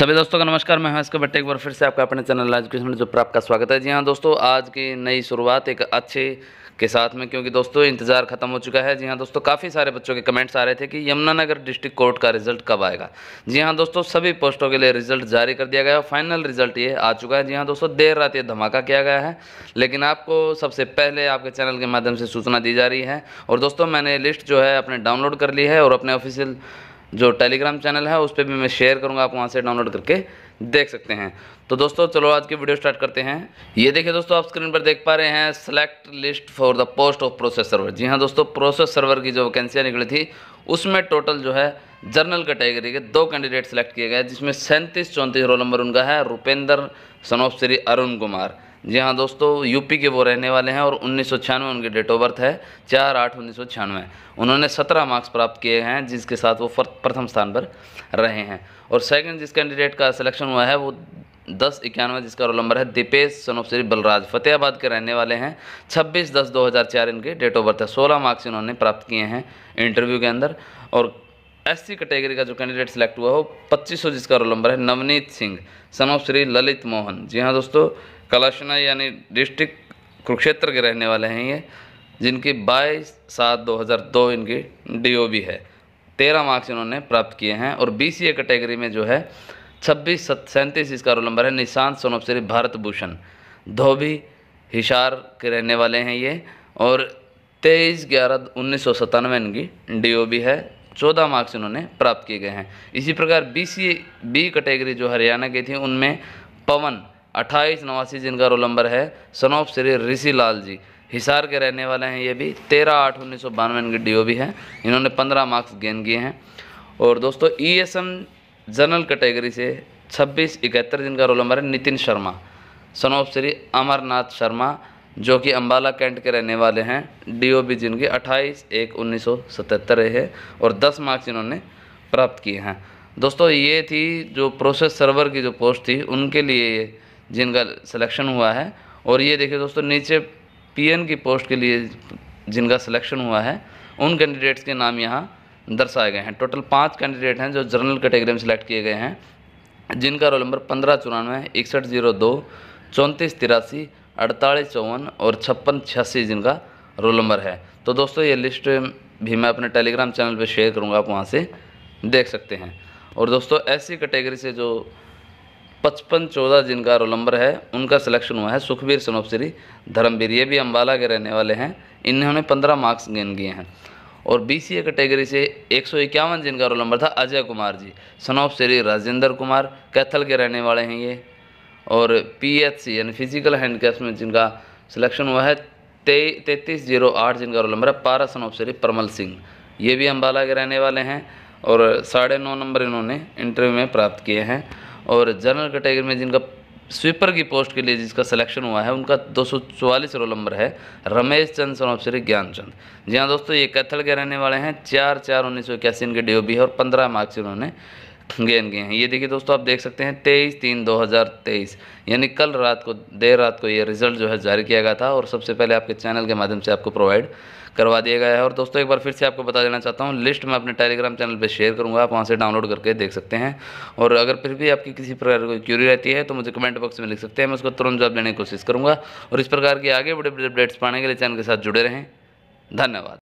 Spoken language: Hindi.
सभी दोस्तों का नमस्कार मैं हूं के बट्टे एक बार फिर से आपका अपने चैनल लाज कृष्ण जो पर आपका स्वागत है जी हाँ दोस्तों आज की नई शुरुआत एक अच्छे के साथ में क्योंकि दोस्तों इंतज़ार खत्म हो चुका है जी हाँ दोस्तों काफ़ी सारे बच्चों के कमेंट्स आ रहे थे कि यमुनानगर डिस्ट्रिक्ट कोर्ट का रिजल्ट कब आएगा जी हाँ दोस्तों सभी पोस्टों के लिए रिजल्ट जारी कर दिया गया फाइनल रिजल्ट ये आ चुका है जी हाँ दोस्तों देर रात ये धमाका किया गया है लेकिन आपको सबसे पहले आपके चैनल के माध्यम से सूचना दी जा रही है और दोस्तों मैंने लिस्ट जो है अपने डाउनलोड कर ली है और अपने ऑफिशियल जो टेलीग्राम चैनल है उस पर भी मैं शेयर करूँगा आप वहाँ से डाउनलोड करके देख सकते हैं तो दोस्तों चलो आज की वीडियो स्टार्ट करते हैं ये देखिए दोस्तों आप स्क्रीन पर देख पा रहे हैं select list for the post of process server जी हाँ दोस्तों प्रोसेस सर्वर की जो वैकेंसियाँ निकली थी उसमें टोटल जो है जर्नल कैटेगरी के दो कैंडिडेट सेलेक्ट किए गए जिसमें सैंतीस चौंतीस रोल नंबर उनका है रुपेंद्र सनोपश्री अरुण कुमार जी हाँ दोस्तों यूपी के वो रहने वाले हैं और उन्नीस उनकी डेट ऑफ बर्थ है चार आठ उन्नीस उन्होंने सत्रह मार्क्स प्राप्त किए हैं जिसके साथ वो प्रथम स्थान पर रहे हैं और सेकंड जिस कैंडिडेट का सिलेक्शन हुआ है वो दस इक्यानवे जिसका रोल नंबर है दीपेश सनोफ श्री बलराज फतेहाबाद के रहने वाले हैं छब्बीस दस दो हज़ार चार इनके डेट ऑफ बर्थ है सोलह मार्क्स इन्होंने प्राप्त किए हैं इंटरव्यू के अंदर और एस सी कैटेगरी का जो कैंडिडेट सिलेक्ट हुआ वो पच्चीस सौ जिसका रोल नंबर है नवनीत सिंह सनोपश्री श्री ललित मोहन जी हाँ दोस्तों कलाशना यानी डिस्ट्रिक्ट कुरुक्षेत्र के रहने वाले हैं ये जिनकी बाईस सात 2002 इनकी डीओबी है तेरह मार्क्स इन्होंने प्राप्त किए हैं और बीसीए कैटेगरी में जो है छब्बीस सत सैंतीस इसका रोल नंबर है निशांत सोनोपसरी भारत भूषण धोबी हिशार के रहने वाले हैं ये और तेईस ग्यारह उन्नीस सौ सतानवे इनकी डीओबी है चौदह मार्क्स इन्होंने प्राप्त किए गए हैं इसी प्रकार बी सी बी कैटेगरी जो हरियाणा की थी उनमें पवन अट्ठाईस नवासी जिनका रोल नंबर है सन ऑफ श्री ऋषि लाल जी हिसार के रहने वाले हैं ये भी तेरह आठ उन्नीस सौ बानवे इनके डी ओ भी हैं इन्होंने पंद्रह मार्क्स गेन किए हैं और दोस्तों E S M general category से छब्बीस इकहत्तर जिनका रोल नंबर है नितिन शर्मा सन ऑफ श्री अमरनाथ शर्मा जो कि अम्बाला कैंट के रहने वाले हैं डी ओ बी जिनकी अट्ठाईस एक उन्नीस सतहत्तर रहे हैं और दस मार्क्स इन्होंने प्राप्त किए हैं दोस्तों ये थी जो प्रोसेस सर्वर की जो पोस्ट थी उनके लिए ये जिनका सिलेक्शन हुआ है और ये देखिए दोस्तों नीचे पीएन की पोस्ट के लिए जिनका सिलेक्शन हुआ है उन कैंडिडेट्स के नाम यहाँ दर्शाए गए हैं टोटल पाँच कैंडिडेट हैं जो जनरल कैटेगरी में सिलेक्ट किए गए हैं जिनका रोल नंबर पंद्रह चौरानवे इकसठ जीरो दो चौंतीस तिरासी अड़तालीस चौवन और छप्पन छियासी जिनका रोल नंबर है तो दोस्तों ये लिस्ट भी मैं अपने टेलीग्राम चैनल पर शेयर करूँगा आप वहाँ से देख सकते हैं और दोस्तों ऐसी कैटेगरी से जो पचपन चौदह जिनका रोल नंबर है उनका सिलेक्शन हुआ है सुखबीर सनोपश्री धर्मवीर ये भी अम्बाला के रहने वाले हैं इन्होंने पंद्रह मार्क्स गेन किए हैं और बी सी ए कैटेगरी से एक सौ इक्यावन जिनका रोल नंबर था अजय कुमार जी श्री राजेंद्र कुमार कैथल के रहने वाले हैं ये और पी एच सी यानी फिजिकल हैंडक्राफ्ट में जिनका सिलेक्शन हुआ है ते तैतीस जीरो आठ जिनका रोल नंबर है पारा श्री परमल सिंह ये भी अम्बाला के रहने वाले हैं और साढ़े नौ नंबर इन्होंने इंटरव्यू में प्राप्त किए हैं और जनरल कैटेगरी में जिनका स्वीपर की पोस्ट के लिए जिसका सिलेक्शन हुआ है उनका दो रोल नंबर है रमेश चंद सनोप श्री चंद जी हाँ दोस्तों ये कैथल के रहने वाले हैं चार चार उन्नीस सौ इक्यासी इनके डी है और पंद्रह मार्क्स इन्होंने गेंद गए हैं ये देखिए दोस्तों आप देख सकते हैं तेईस तीन दो हज़ार तेईस यानी कल रात को देर रात को ये रिज़ल्ट जो है जारी किया गया था और सबसे पहले आपके चैनल के माध्यम से आपको प्रोवाइड करवा दिया गया है और दोस्तों एक बार फिर से आपको बता देना चाहता हूँ लिस्ट मैं अपने टेलीग्राम चैनल पर शेयर करूँगा आप वहाँ से डाउनलोड करके देख सकते हैं और अगर फिर भी आपकी किसी प्रकार की क्यूरी रहती है तो मुझे कमेंट बॉक्स में लिख सकते हैं मैं उसको तुरंत जवाब देने की कोशिश करूँगा और इस प्रकार के आगे बड़े बड़े अपडेट्स पाने के लिए चैनल के साथ जुड़े रहें धन्यवाद